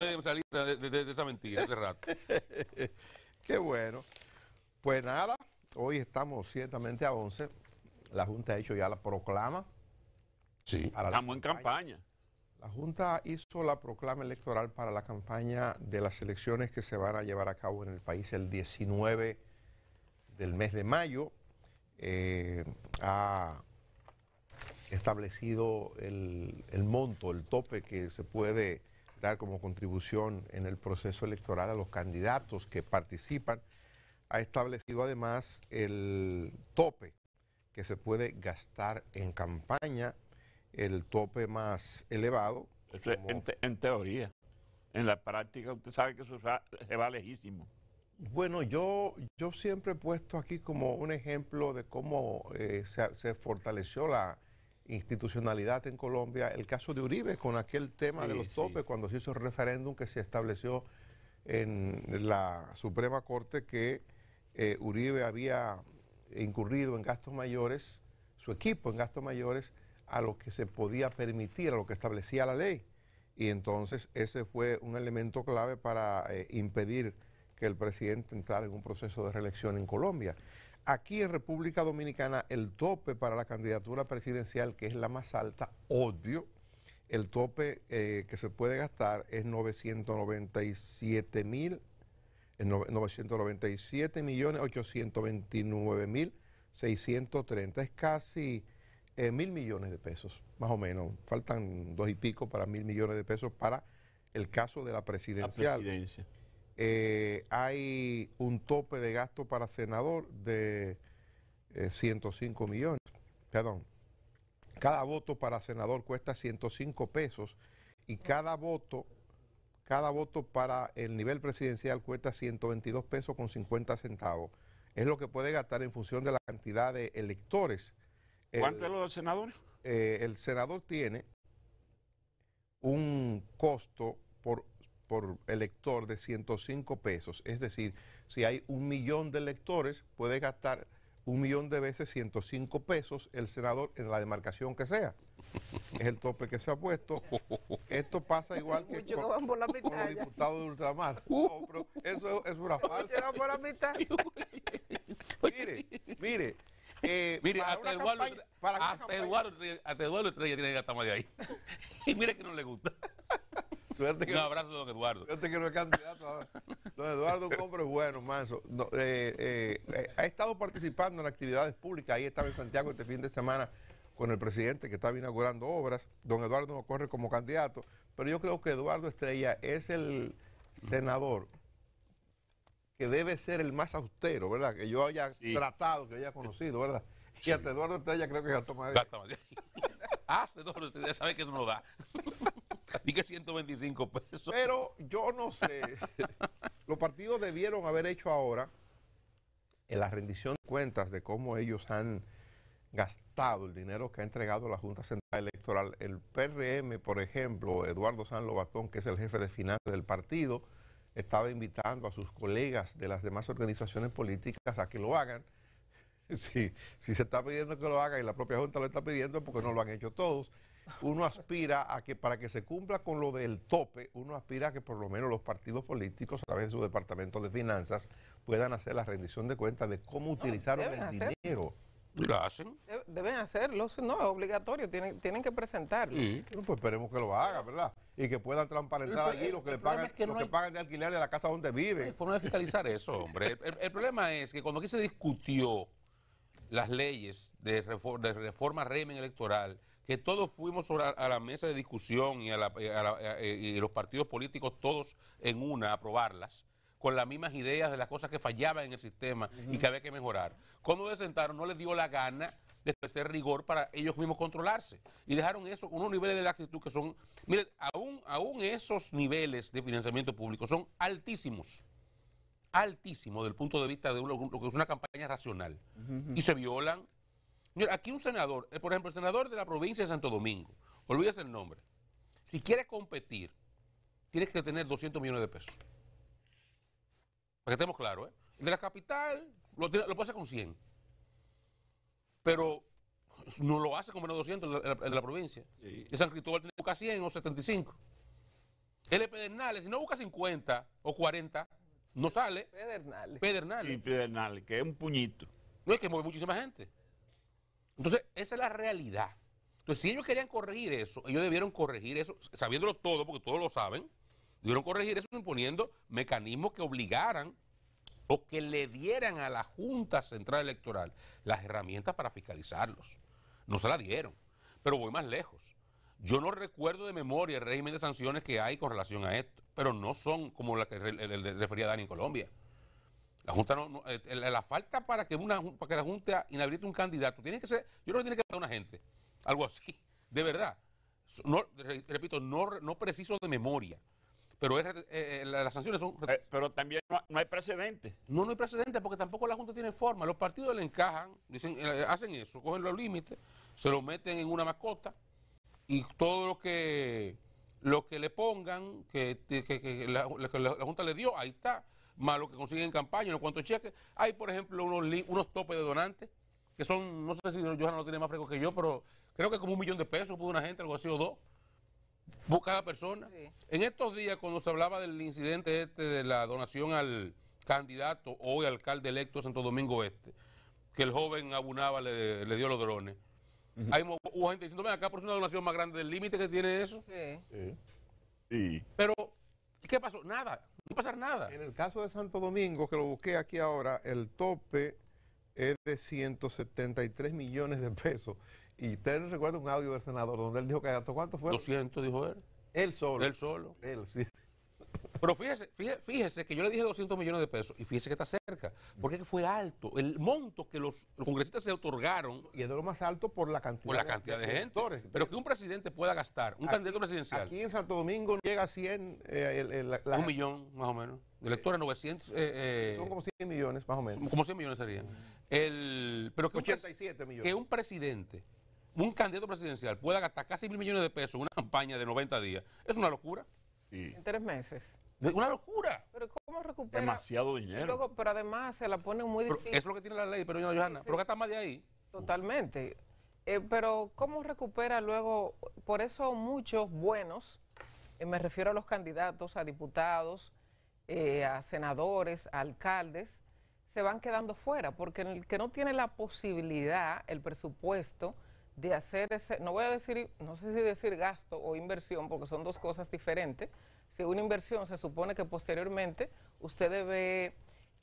de, esa mentira hace rato. Qué bueno. Pues nada, hoy estamos ciertamente a 11. La Junta ha hecho ya la proclama. Sí, estamos en campaña. La Junta hizo la proclama electoral para la campaña de las elecciones que se van a llevar a cabo en el país el 19 del mes de mayo. Eh, ha establecido el monto, el tope que se puede como contribución en el proceso electoral a los candidatos que participan, ha establecido además el tope que se puede gastar en campaña, el tope más elevado. En, teoría, en la práctica usted sabe que eso se va lejísimo. Bueno, yo, yo siempre he puesto aquí como un ejemplo de cómo eh, se fortaleció la, institucionalidad en Colombia, el caso de Uribe con aquel tema de los TOPE topes cuando se hizo el referéndum que se estableció en la Suprema Corte que eh, Uribe había incurrido en gastos mayores, su equipo en gastos mayores, a lo que se podía permitir, a lo que establecía la ley. Y entonces ese fue un elemento clave para eh, impedir que el presidente entrara en un proceso de reelección en Colombia aquí en República Dominicana el tope para la candidatura presidencial, que es la más alta, obvio, el tope eh, que se puede gastar es 997 mil. 997 eh, Es casi eh, mil millones de pesos, más o menos. Faltan dos y pico para mil millones de pesos para el caso de la presidencial. La presidencia. Eh, hay un tope de gasto para senador de 105 eh, millones. Perdón, cada voto para senador cuesta 105 pesos y cada voto, cada voto para el nivel presidencial cuesta 122 pesos con 50 centavos. Es lo que puede gastar en función de la cantidad de electores. ¿Cuánto es lo del senador? Eh, el senador tiene un costo por elector de 105 pesos. Es decir, si hay un millón de electores, puede gastar un millón de veces 105 pesos el senador en la demarcación que sea. Es el tope que se ha puesto. Esto pasa igual que Mucho con, de Ultramar. Uh. eso es una falsa. mire, mire. mire, hasta Eduardo, campaña, tiene que gastar más de ahí. y mire que no le gusta un abrazo, don Eduardo. Suerte que no es candidato ahora. Don Eduardo, un hombre bueno, manso. Eh, eh, eh, ha estado participando en actividades públicas. Ahí estaba en Santiago este fin de semana con el presidente que estaba inaugurando obras. Don Eduardo no corre como candidato, pero yo creo que Eduardo Estrella es el senador que debe ser el más austero, ¿verdad? Que yo haya tratado, que haya conocido, ¿verdad? Y hasta Eduardo Estrella creo que ya toma ya ah, Eduardo Estrella sabe que eso no lo da. Dije 125 pesos. Pero yo no sé. Los partidos debieron haber hecho ahora en la rendición de cuentas de cómo ellos han gastado el dinero que ha entregado la Junta Central Electoral. El PRM, por ejemplo, Eduardo San Lobatón, que es el jefe de finanzas del partido, estaba invitando a sus colegas de las demás organizaciones políticas a que lo hagan. Si, si se está pidiendo que lo haga y la propia Junta lo está pidiendo, porque no lo han hecho todos uno aspira a que para que se cumpla con lo del tope, uno aspira a que por lo menos los partidos políticos, a través de su departamento de finanzas, puedan hacer la rendición de cuentas de cómo utilizaron el dinero. ¿Lo hacen? Deben hacerlo, no, es obligatorio, tienen, que presentarlo. pues esperemos que lo haga, ¿verdad? Y que puedan transparentar allí lo que le pagan, que pagan de alquiler de la casa donde viven. No forma de fiscalizar eso, hombre. El, problema es que cuando aquí se discutió las leyes de, reforma, de reforma régimen electoral, que todos fuimos a la mesa de discusión y, a, los partidos políticos todos en una a aprobarlas, con las mismas ideas de las cosas que fallaban en el sistema y que había que mejorar. Cuando se sentaron no les dio la gana de ejercer rigor para ellos mismos controlarse y dejaron eso con unos niveles de laxitud que son, miren, aún, aún esos niveles de financiamiento público son altísimos altísimos desde el punto de vista de lo que es una campaña racional y se violan aquí un senador, eh, por ejemplo, el senador de la provincia de Santo Domingo, olvídese el nombre, si quieres competir, tienes que tener 200 millones de pesos. Para que estemos claros, ¿eh? de la capital lo, puede hacer con 100. Pero no lo hace con menos 200 en de la, provincia. En San Cristóbal tiene que buscar 100 o 75. El Pedernales, si no busca 50 o 40, no sale. Pedernales. Pedernales. Y Pedernales, que es un puñito. No es que mueve muchísima gente. Entonces, esa es la realidad. Entonces, si ellos querían corregir eso, ellos debieron corregir eso, sabiéndolo todo, porque todos lo saben, debieron corregir eso imponiendo mecanismos que obligaran o que le dieran a la Junta Central Electoral las herramientas para fiscalizarlos. No se la dieron, pero voy más lejos. Yo no recuerdo de memoria el régimen de sanciones que hay con relación a esto, pero no son como la que refería Dani en Colombia. La Junta no, eh, la, falta para que una para que la Junta inhabilite un candidato tiene que ser, yo creo que tiene que ser una gente, algo así, de verdad. repito, no, preciso de memoria. Pero eh, eh, las sanciones son... pero también no, hay precedentes No, no hay precedente porque tampoco la Junta tiene forma. Los partidos le encajan, dicen, hacen eso, cogen los límites, se lo meten en una mascota y todo lo que, lo que le pongan, que, que, la Junta le dio, ahí está más lo que consiguen en campaña, EN cuantos cheques. Hay, por ejemplo, unos, unos topes de donantes, que son, no sé si Johanna lo tiene más fresco que yo, pero creo que como un millón de pesos pudo una gente, algo así o dos, por cada persona. En estos días, cuando se hablaba del incidente este de la donación al candidato, hoy alcalde electo de Santo Domingo Este, que el joven Abunaba le, dio los drones, hay hubo gente diciendo, acá, por una donación más grande del límite que tiene eso. Sí. sí. Pero, ¿qué pasó? Nada no pasar nada. En el caso de Santo Domingo, que lo busqué aquí ahora, el tope es de 173 millones de pesos. Y usted recuerda un audio del senador donde él dijo que gastó cuánto fue. 200, dijo él. Él solo. Él solo. Él, sí. Pero fíjese, fíjese, que yo le dije 200 millones de pesos y fíjese que está cerca, porque fue alto. El monto que los, congresistas se otorgaron. Y es de lo más alto por la cantidad, por la cantidad de, Pero que un presidente pueda gastar, un candidato presidencial. Aquí en Santo Domingo llega a 100. Eh, un millón, más o menos. De electores, 900. Eh, eh, son como 100 millones, más o menos. Como 100 millones serían. el, pero que 87 un, millones. Que un presidente un candidato presidencial pueda gastar casi mil millones de pesos en una campaña de 90 días, es una locura. En tres meses. Una locura. Pero recupera? Demasiado dinero. pero además se la pone muy difícil. es lo que tiene la ley, pero Johanna, pero qué está más de ahí. Totalmente. Eh, pero ¿cómo recupera luego? Por eso muchos buenos, eh, me refiero a los candidatos, a diputados, eh, a senadores, a alcaldes, se van quedando fuera, porque el que no tiene la posibilidad, el presupuesto, de hacer ese, no voy a decir, no sé si decir gasto o inversión, porque son dos cosas diferentes, si una inversión se supone que posteriormente usted debe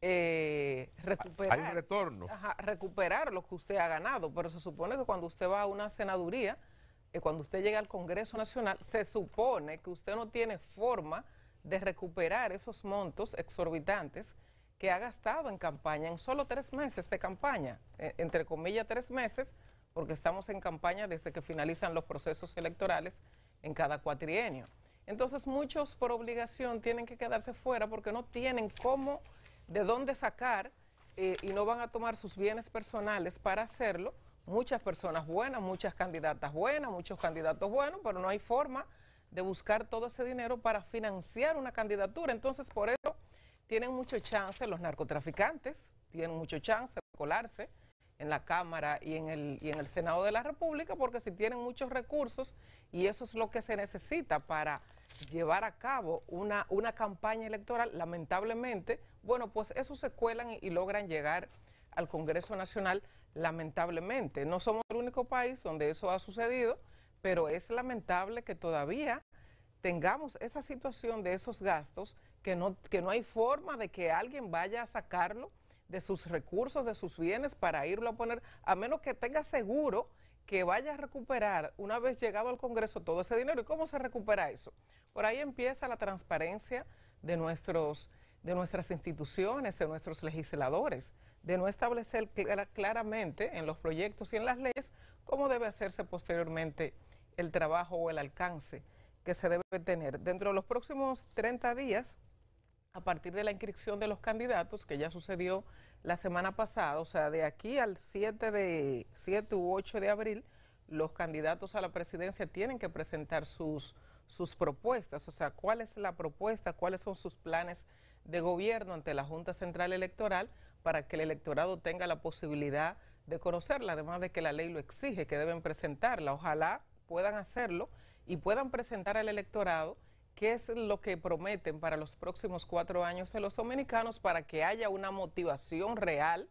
eh, recuperar. retorno. recuperar lo que usted ha ganado, pero se supone que cuando usted va a una senaduría, eh, cuando usted llega al Congreso Nacional, se supone que usted no tiene forma de recuperar esos montos exorbitantes que ha gastado en campaña, en solo tres meses de campaña, eh, entre comillas tres meses, porque estamos en campaña desde que finalizan los procesos electorales en cada cuatrienio. Entonces muchos por obligación tienen que quedarse fuera porque no tienen cómo, de dónde sacar eh, y no van a tomar sus bienes personales para hacerlo. Muchas personas buenas, muchas candidatas buenas, muchos candidatos buenos, pero no hay forma de buscar todo ese dinero para financiar una candidatura. Entonces por eso tienen mucho chance los narcotraficantes, tienen mucho chance de colarse en la Cámara y en el, y en el Senado de la República porque si tienen muchos recursos y eso es lo que se necesita para llevar a cabo una, una campaña electoral. Lamentablemente, bueno, pues eso se cuelan y, y logran llegar al Congreso Nacional, lamentablemente. No somos el único país donde eso ha sucedido, pero es lamentable que todavía tengamos esa situación de esos gastos, que no, que no hay forma de que alguien vaya a sacarlo de sus recursos, de sus bienes para irlo a poner, a menos que tenga seguro que vaya a recuperar una vez llegado al Congreso todo ese dinero. ¿Y cómo se recupera eso? Por ahí empieza la transparencia de, nuestros, de nuestras instituciones, de nuestros legisladores, de no establecer claramente en los proyectos y en las leyes cómo debe hacerse posteriormente el trabajo o el alcance que se debe tener. Dentro de los próximos 30 días, a partir de la inscripción de los candidatos, que ya sucedió la semana pasada, o sea, de aquí al 7, de, 7 u 8 de abril, los candidatos a la presidencia tienen que presentar sus, sus propuestas, o sea, cuál es la propuesta, cuáles son sus planes de gobierno ante la Junta Central Electoral para que el electorado tenga la posibilidad de conocerla, además de que la ley lo exige, que deben presentarla. Ojalá puedan hacerlo y puedan presentar al electorado ¿Qué es lo que prometen para los próximos cuatro años de los dominicanos para que haya una motivación real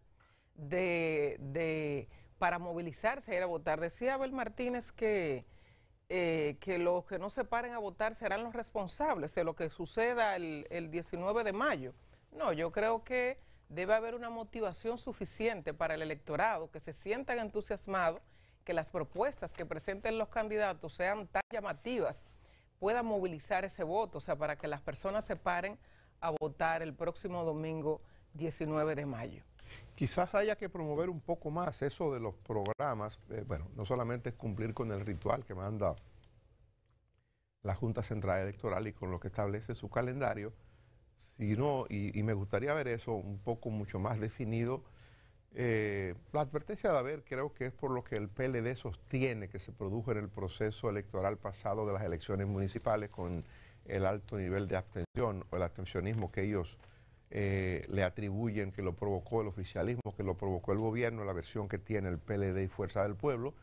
de, para movilizarse a ir a votar? Decía Abel Martínez que, eh, que los que no se paren a votar serán los responsables de lo que suceda el, el 19 de mayo. No, yo creo que debe haber una motivación suficiente para el electorado, que se sientan entusiasmados, que las propuestas que presenten los candidatos sean tan llamativas pueda movilizar ese voto, o sea, para que las personas se paren a votar el próximo domingo 19 de mayo. Quizás haya que promover un poco más eso de los programas, eh, bueno, no solamente es cumplir con el ritual que manda la Junta Central Electoral y con lo que establece su calendario, sino, y me gustaría ver eso un poco mucho más definido, eh, la advertencia de haber creo que es por lo que el PLD sostiene que se produjo en el proceso electoral pasado de las elecciones municipales con el alto nivel de abstención o el abstencionismo que ellos eh, le atribuyen que lo provocó el oficialismo, que lo provocó el gobierno, la versión que tiene el PLD y Fuerza del Pueblo.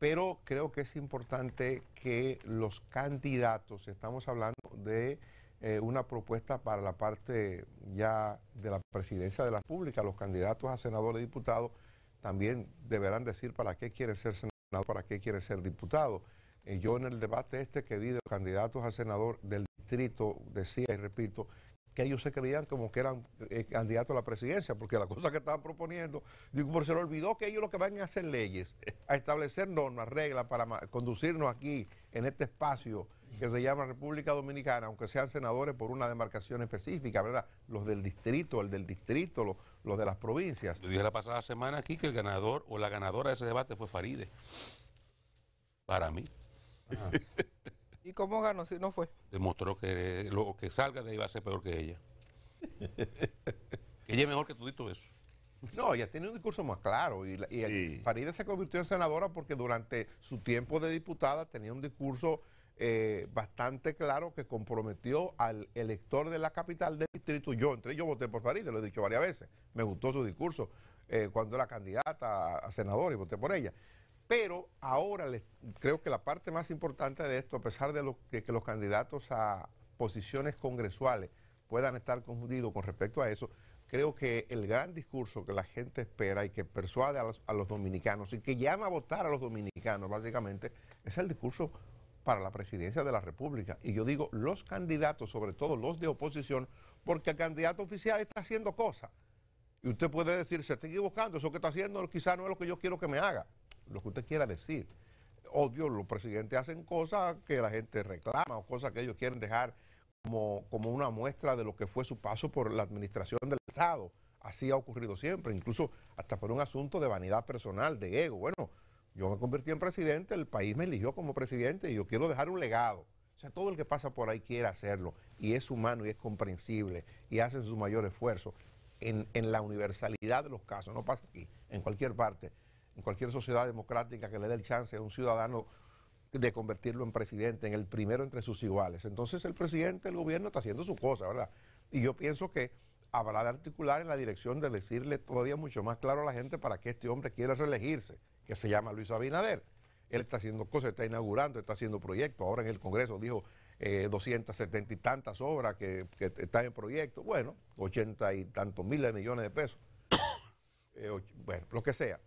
Pero creo que es importante que los candidatos, estamos hablando de eh, una propuesta para la parte ya de la presidencia de la República. Los candidatos a senadores y diputados también deberán decir para qué quiere ser senador, para qué quiere ser diputado. Eh, yo en el debate este que vi de los candidatos a senador del distrito decía y repito que ellos se creían como que eran eh, candidatos a la presidencia, porque la cosa que estaban proponiendo, digo, por se le olvidó que ellos lo que van a hacer leyes, a establecer normas, reglas para conducirnos aquí en este espacio que se llama República Dominicana, aunque sean senadores por una demarcación específica, ¿verdad? Los del distrito, el del distrito, los, de las provincias. Yo dije la pasada semana aquí que el ganador o la ganadora de ese debate fue Faride. Para mí. ¿Y cómo ganó si no fue? Demostró que lo que salga de ahí va a ser peor que ella. ella es mejor que tú eso. No, ella tiene un discurso más claro y, y Faride se convirtió en senadora porque durante su tiempo de diputada tenía un discurso eh, bastante claro que comprometió al elector de la capital del distrito. Yo entre ellos voté por Faride, lo he dicho varias veces. Me gustó su discurso eh, cuando era candidata a, senador y voté por ella. Pero ahora creo que la parte más importante de esto, a pesar de, que los candidatos a posiciones congresuales puedan estar confundidos con respecto a eso, creo que el gran discurso que la gente espera y que persuade a los dominicanos y que llama a votar a los dominicanos, básicamente, es el discurso para la presidencia de la República. Y yo digo los candidatos, sobre todo los de oposición, porque el candidato oficial está haciendo cosas. Y usted puede decir, se está equivocando, eso que está haciendo quizá no es lo que yo quiero que me haga, lo que usted quiera decir. Obvio, los presidentes hacen cosas que la gente reclama o cosas que ellos quieren dejar como, como una muestra de lo que fue su paso por la administración del Estado. Así ha ocurrido siempre, incluso hasta por un asunto de vanidad personal, de ego. Bueno, yo me convertí en presidente, el país me eligió como presidente y yo quiero dejar un legado. O sea, todo el que pasa por ahí quiere hacerlo y es humano y es comprensible y hacen su mayor esfuerzo en, en la universalidad de los casos. No pasa aquí, en cualquier parte, en cualquier sociedad democrática que le dé el chance a un ciudadano de convertirlo en presidente, en el primero entre sus iguales. Entonces el presidente, el gobierno está haciendo su cosa, ¿verdad? Y yo pienso que habrá de articular en la dirección de decirle todavía mucho más claro a la gente para que este hombre quiera reelegirse que se llama Luis Abinader. Él está haciendo cosas, está inaugurando, está haciendo proyectos. Ahora en el Congreso dijo eh, 270 y tantas obras que, están en proyecto. Bueno, 80 y tantos miles de millones de pesos. Eh, bueno, lo que sea.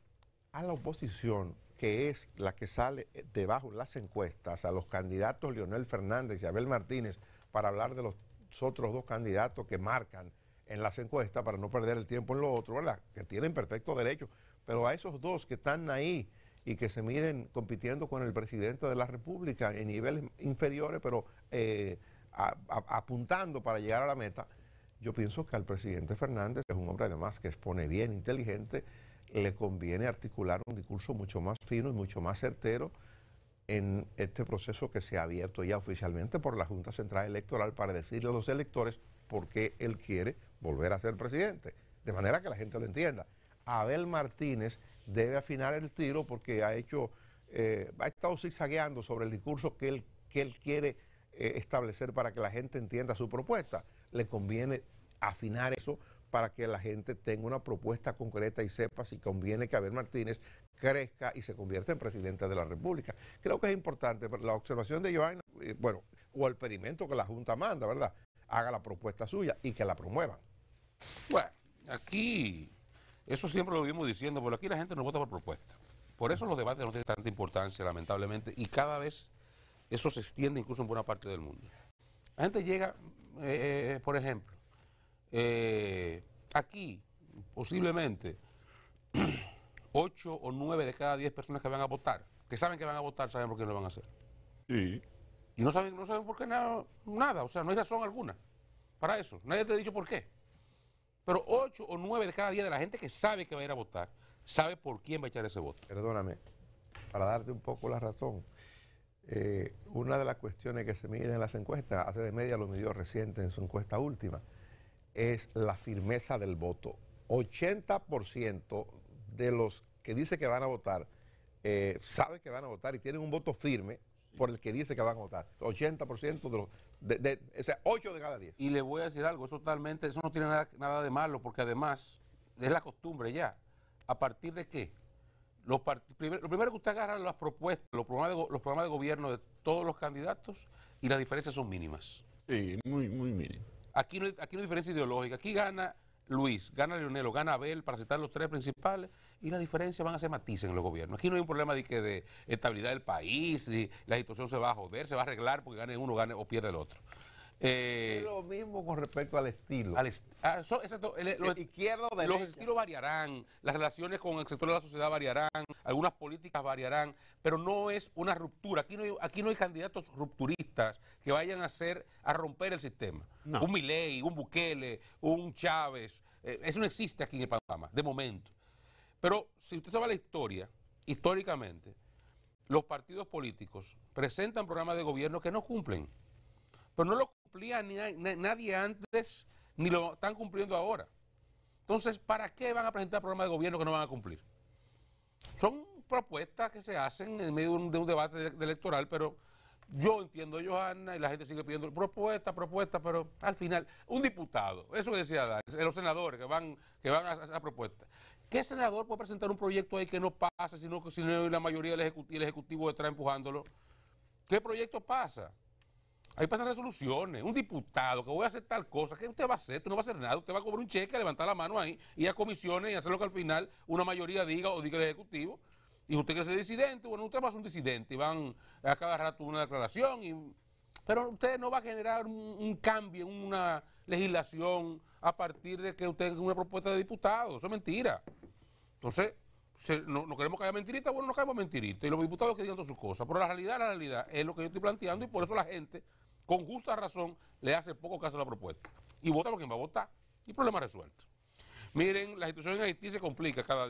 A la oposición, que es la que sale eh, debajo las encuestas, a los candidatos Leonel Fernández y Abel Martínez, para hablar de los otros dos candidatos que marcan en las encuestas, para no perder el tiempo en lo otro, ¿verdad? Que tienen perfecto derecho. Pero a esos dos que están ahí y que se miden compitiendo con el presidente de la República en niveles inferiores, pero eh, apuntando para llegar a la meta, yo pienso que al presidente Fernández, que es un hombre además que expone bien, inteligente, le conviene articular un discurso mucho más fino y mucho más certero en este proceso que se ha abierto ya oficialmente por la Junta Central Electoral para decirle a los electores por qué él quiere volver a ser presidente, de manera que la gente lo entienda. Abel Martínez debe afinar el tiro porque ha hecho, eh, ha estado zigzagueando sobre el discurso que él, que él quiere eh, establecer para que la gente entienda su propuesta. Le conviene afinar eso para que la gente tenga una propuesta concreta y sepa si conviene que Abel Martínez crezca y se convierta en presidente de la República. Creo que es importante, la observación de Joan, eh, bueno, o el pedimento que la Junta manda, ¿verdad? Haga la propuesta suya y que la promuevan. Bueno, aquí eso siempre lo vimos diciendo, pero aquí la gente no vota por propuesta. Por eso los debates no tienen tanta importancia, lamentablemente, y cada vez eso se extiende incluso en buena parte del mundo. La gente llega, eh, eh, eh, por ejemplo, aquí, posiblemente, 8 o 9 de cada 10 personas que van a votar, que saben que van a votar, saben por qué no lo van a hacer. Sí. Y no saben, por qué nada, o sea, no hay razón alguna para eso. Nadie te ha dicho por qué. Pero 8 o 9 de cada 10 de la gente que sabe que va a ir a votar, sabe por quién va a echar ese voto. Perdóname, para darte un poco la razón. Eh, una de las cuestiones que se miden en las encuestas, hace de media lo midió reciente en su encuesta última, es la firmeza del voto. 80% de los que dice que van a votar eh, sabe que van a votar y tienen un voto firme por el que dice que van a votar. 80% de los 8 de cada 10. Y le voy a decir algo, eso totalmente, eso no tiene nada, de malo, porque además es la costumbre ya. ¿A partir de qué? Los lo primero que usted agarra las propuestas, los programas, de, los programas de gobierno de todos los candidatos y las diferencias son mínimas. Sí, muy, muy mínimas. Aquí no, aquí no hay diferencia ideológica. Aquí gana Luis, gana Leonel, gana Abel, para citar los tres principales, y las diferencias van a ser matices en los gobiernos. Aquí no hay un problema de, que de estabilidad del país, la situación se va a joder, se va a arreglar porque gane uno gane o pierde el otro. Eh, es lo mismo con respecto al estilo. los, estilos variarán, las relaciones con el sector de la sociedad variarán, algunas políticas variarán, pero no es una ruptura. Aquí no hay, aquí no hay candidatos rupturistas que vayan a hacer a romper el sistema. Un Milei, un Bukele, un Chávez, eh, eso no existe aquí en el Panamá, de momento. Pero si usted sabe la historia, históricamente, los partidos políticos presentan programas de gobierno que no cumplen. Pero no lo cumplía ni, nadie antes, ni lo están cumpliendo ahora. Entonces, ¿para qué van a presentar programas de gobierno que no van a cumplir? Son propuestas que se hacen en medio de un, debate electoral, pero yo entiendo Johanna y la gente sigue pidiendo propuestas, propuestas, pero al final, un diputado, eso que decía Dani, eh, los senadores que van, que van a, a, propuesta. propuestas. ¿Qué senador puede presentar un proyecto ahí que no pasa, si no hay la mayoría del ejecutivo, el ejecutivo está empujándolo? ¿Qué proyecto pasa? Ahí pasan resoluciones. Un diputado que voy a hacer tal cosa, ¿qué usted va a hacer? Usted no va a hacer nada. Usted va a cobrar un cheque, a levantar la mano ahí, ir a comisiones y hacer lo que al final una mayoría diga o diga el ejecutivo. Y usted quiere ser disidente, bueno, usted va a ser un disidente y van a cada rato una declaración. Pero usted no va a generar un cambio en una legislación a partir de que usted tenga una propuesta de diputado. Eso es mentira. Entonces, no, queremos que haya mentiritas, bueno, no caemos mentiritas. Y los diputados que digan todas sus cosas. Pero la realidad, la realidad es lo que yo estoy planteando y por eso la gente, con justa razón, le hace poco caso a la propuesta. Y vota lo que va a votar. Y problema resuelto. Miren, la situación en Haití se complica cada día.